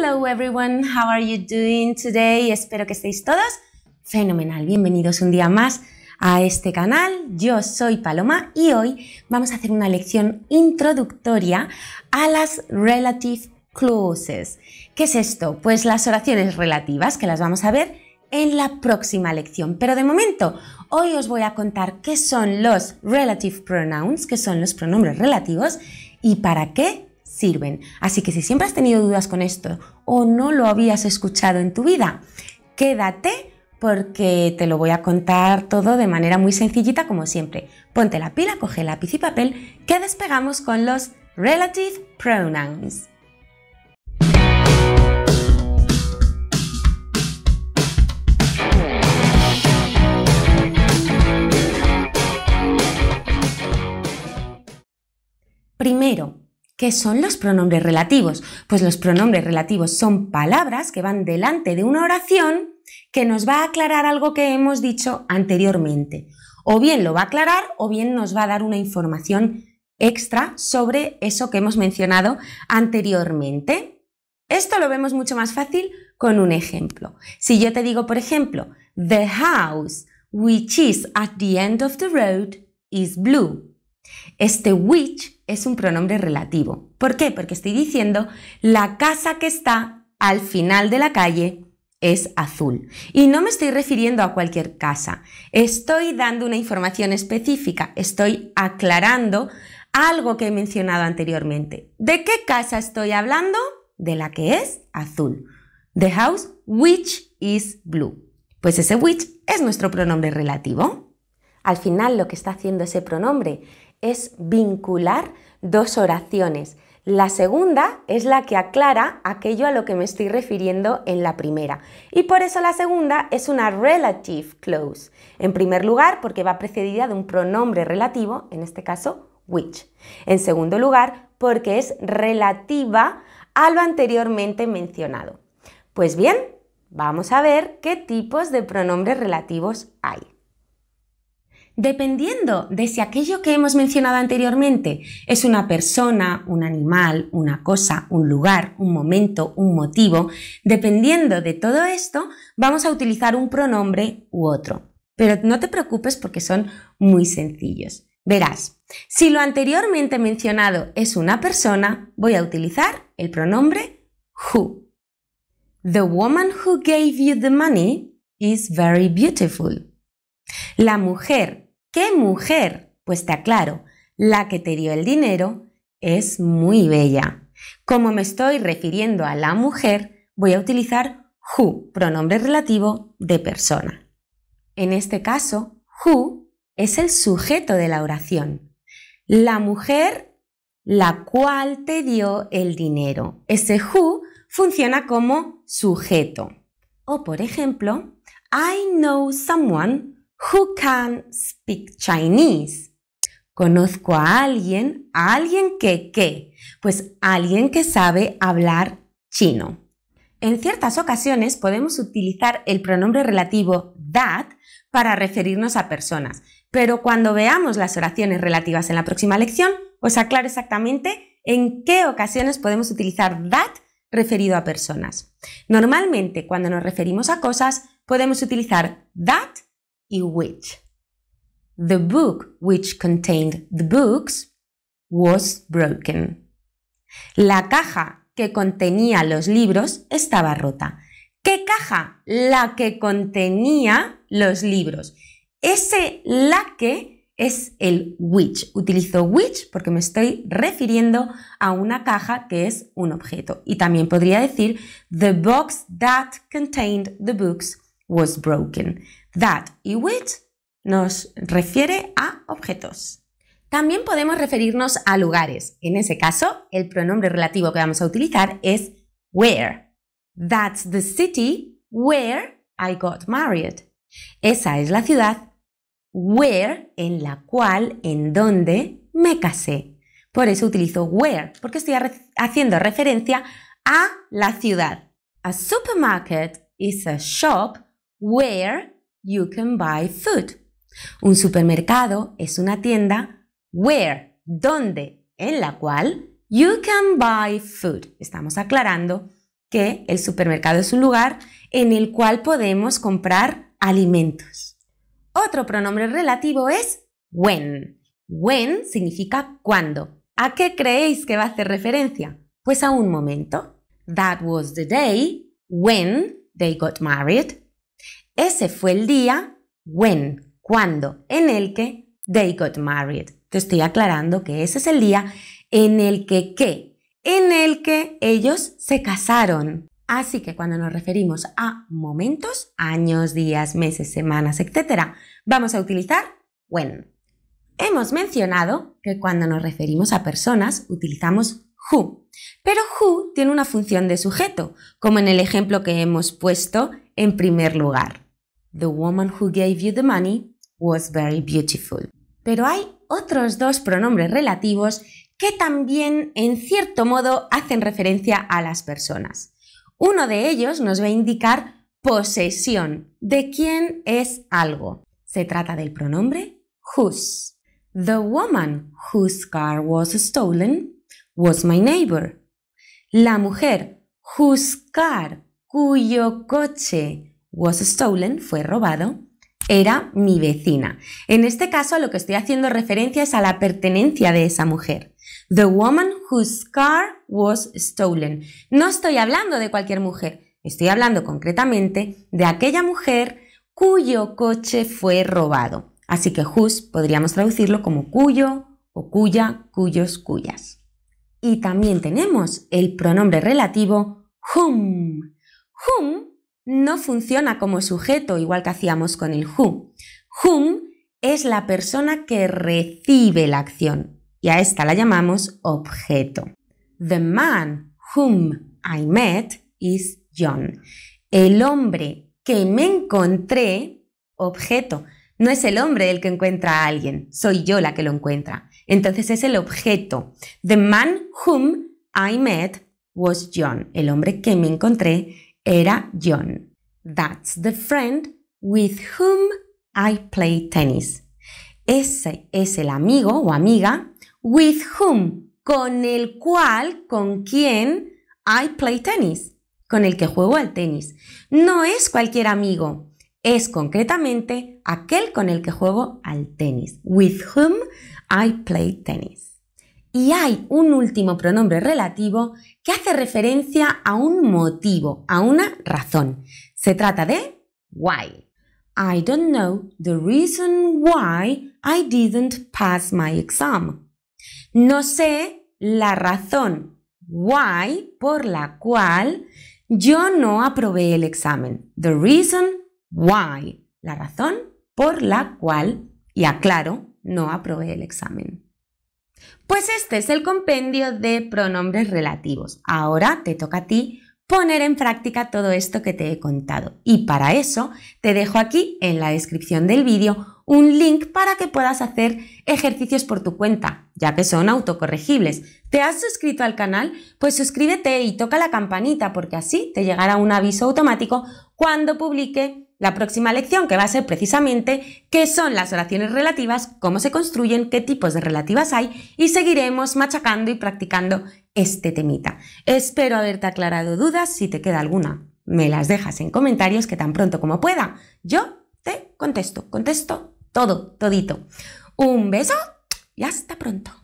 Hello everyone, how are you doing today? Espero que estéis todos fenomenal. Bienvenidos un día más a este canal. Yo soy Paloma y hoy vamos a hacer una lección introductoria a las relative clauses. ¿Qué es esto? Pues las oraciones relativas que las vamos a ver en la próxima lección. Pero de momento, hoy os voy a contar qué son los relative pronouns, que son los pronombres relativos y para qué sirven. Así que si siempre has tenido dudas con esto o no lo habías escuchado en tu vida, quédate porque te lo voy a contar todo de manera muy sencillita como siempre. Ponte la pila, coge lápiz y papel que despegamos con los relative pronouns. Primero, ¿Qué son los pronombres relativos? Pues los pronombres relativos son palabras que van delante de una oración que nos va a aclarar algo que hemos dicho anteriormente. O bien lo va a aclarar o bien nos va a dar una información extra sobre eso que hemos mencionado anteriormente. Esto lo vemos mucho más fácil con un ejemplo. Si yo te digo, por ejemplo, The house which is at the end of the road is blue. Este which es un pronombre relativo. ¿Por qué? Porque estoy diciendo la casa que está al final de la calle es azul. Y no me estoy refiriendo a cualquier casa. Estoy dando una información específica, estoy aclarando algo que he mencionado anteriormente. ¿De qué casa estoy hablando? De la que es azul. The house which is blue. Pues ese which es nuestro pronombre relativo. Al final lo que está haciendo ese pronombre es vincular dos oraciones. La segunda es la que aclara aquello a lo que me estoy refiriendo en la primera. Y por eso la segunda es una relative clause. En primer lugar, porque va precedida de un pronombre relativo, en este caso, which. En segundo lugar, porque es relativa a lo anteriormente mencionado. Pues bien, vamos a ver qué tipos de pronombres relativos hay dependiendo de si aquello que hemos mencionado anteriormente es una persona, un animal, una cosa, un lugar, un momento, un motivo, dependiendo de todo esto, vamos a utilizar un pronombre u otro. Pero no te preocupes porque son muy sencillos. Verás, si lo anteriormente mencionado es una persona, voy a utilizar el pronombre who. The woman who gave you the money is very beautiful. La mujer ¿Qué mujer? Pues te aclaro, la que te dio el dinero es muy bella. Como me estoy refiriendo a la mujer, voy a utilizar who, pronombre relativo de persona. En este caso, who es el sujeto de la oración. La mujer la cual te dio el dinero. Ese who funciona como sujeto. O por ejemplo, I know someone who can speak Chinese. Conozco a alguien, a alguien que qué, pues alguien que sabe hablar chino. En ciertas ocasiones podemos utilizar el pronombre relativo that para referirnos a personas, pero cuando veamos las oraciones relativas en la próxima lección, os aclaro exactamente en qué ocasiones podemos utilizar that referido a personas. Normalmente, cuando nos referimos a cosas, podemos utilizar that y which. The book which contained the books was broken. La caja que contenía los libros estaba rota. ¿Qué caja? La que contenía los libros. Ese la que es el which. Utilizo which porque me estoy refiriendo a una caja que es un objeto. Y también podría decir the box that contained the books was broken. That y which nos refiere a objetos. También podemos referirnos a lugares. En ese caso, el pronombre relativo que vamos a utilizar es where. That's the city where I got married. Esa es la ciudad where, en la cual, en donde me casé. Por eso utilizo where, porque estoy haciendo referencia a la ciudad. A supermarket is a shop where you can buy food. Un supermercado es una tienda where, donde, en la cual you can buy food. Estamos aclarando que el supermercado es un lugar en el cual podemos comprar alimentos. Otro pronombre relativo es when. When significa cuando. ¿A qué creéis que va a hacer referencia? Pues a un momento. That was the day when they got married. Ese fue el día when, cuando, en el que they got married. Te estoy aclarando que ese es el día en el que que, en el que ellos se casaron. Así que cuando nos referimos a momentos, años, días, meses, semanas, etc., vamos a utilizar when. Hemos mencionado que cuando nos referimos a personas utilizamos who, pero who tiene una función de sujeto, como en el ejemplo que hemos puesto en primer lugar. The woman who gave you the money was very beautiful. Pero hay otros dos pronombres relativos que también, en cierto modo, hacen referencia a las personas. Uno de ellos nos va a indicar posesión, de quién es algo. Se trata del pronombre whose. The woman whose car was stolen was my neighbor. La mujer whose car, cuyo coche, was stolen, fue robado, era mi vecina. En este caso a lo que estoy haciendo referencia es a la pertenencia de esa mujer. The woman whose car was stolen. No estoy hablando de cualquier mujer, estoy hablando concretamente de aquella mujer cuyo coche fue robado. Así que whose podríamos traducirlo como cuyo o cuya, cuyos, cuyas. Y también tenemos el pronombre relativo whom. Whom no funciona como sujeto, igual que hacíamos con el who. Whom es la persona que recibe la acción y a esta la llamamos objeto. The man whom I met is John. El hombre que me encontré, objeto, no es el hombre el que encuentra a alguien, soy yo la que lo encuentra. Entonces es el objeto. The man whom I met was John. El hombre que me encontré era John. That's the friend with whom I play tennis. Ese es el amigo o amiga with whom, con el cual, con quien I play tennis, con el que juego al tenis. No es cualquier amigo, es concretamente aquel con el que juego al tenis, with whom I play tennis y hay un último pronombre relativo que hace referencia a un motivo, a una razón. Se trata de why. I don't know the reason why I didn't pass my exam. No sé la razón why por la cual yo no aprobé el examen. The reason why. La razón por la cual, y aclaro, no aprobé el examen. Pues este es el compendio de pronombres relativos. Ahora te toca a ti poner en práctica todo esto que te he contado. Y para eso te dejo aquí en la descripción del vídeo un link para que puedas hacer ejercicios por tu cuenta, ya que son autocorregibles. ¿Te has suscrito al canal? Pues suscríbete y toca la campanita porque así te llegará un aviso automático cuando publique la próxima lección, que va a ser precisamente qué son las oraciones relativas, cómo se construyen, qué tipos de relativas hay y seguiremos machacando y practicando este temita. Espero haberte aclarado dudas, si te queda alguna, me las dejas en comentarios que tan pronto como pueda. Yo te contesto, contesto todo, todito. Un beso y hasta pronto.